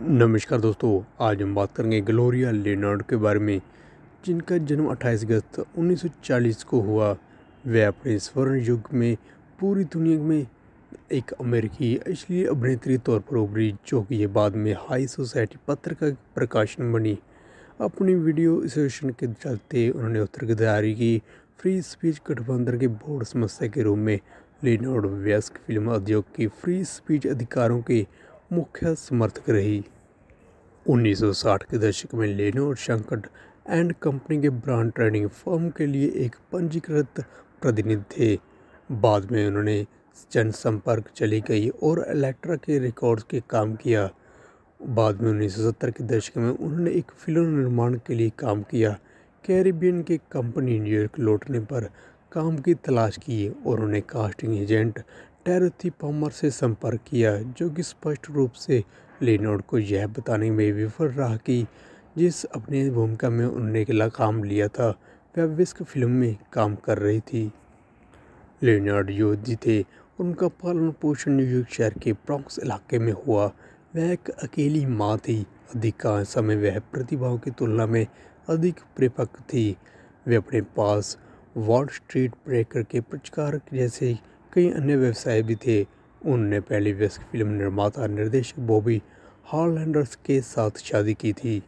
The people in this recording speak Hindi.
नमस्कार दोस्तों आज हम बात करेंगे ग्लोरिया लेनार्ड के बारे में जिनका जन्म 28 अगस्त 1940 को हुआ वे अपने स्वर्ण युग में पूरी दुनिया में एक अमेरिकी इसलिए अभिनेत्री तौर पर उभरी जो कि ये बाद में हाई सोसाइटी पत्र का प्रकाशन बनी अपनी वीडियो एसोसिएशन के चलते उन्होंने उत्तर गिरदारी की फ्री स्पीच गठबंधन के बोर्ड समस्या के रूप में लेनार्ड व्यस्क फिल्म उद्योग की फ्री स्पीच अधिकारों के मुख्य समर्थक रही 1960 के दशक में लेनो और शंकट एंड कंपनी के ब्रांड ट्रेडिंग फर्म के लिए एक पंजीकृत प्रतिनिधि थे बाद में उन्होंने जनसंपर्क चली गई और इलेक्ट्रा के रिकॉर्ड्स के काम किया बाद में 1970 के दशक में उन्होंने एक फिल्म निर्माण के लिए काम किया कैरिबियन के कंपनी न्यूयॉर्क लौटने पर काम की तलाश की और उन्हें कास्टिंग एजेंट टैरथी पॉमर से संपर्क किया जो कि स्पष्ट रूप से लेनोड को यह बताने में विफल रहा कि जिस अपने भूमिका में उन्होंने अकेला काम लिया था वह विस्क फिल्म में काम कर रही थी लेनोड योधी थे उनका पालन पोषण न्यूयॉर्क शहर के प्रॉक्स इलाके में हुआ वह एक अकेली माँ थी अधिकांश समय वह प्रतिभाओं की तुलना में अधिक परिपक्व थी वे अपने पास वॉल स्ट्रीट ब्रेकर के प्रचकार जैसे कई अन्य व्यवसाय भी थे उनने पहली व्यस्क फिल्म निर्माता निर्देशक बॉबी हार्लैंडर्स के साथ शादी की थी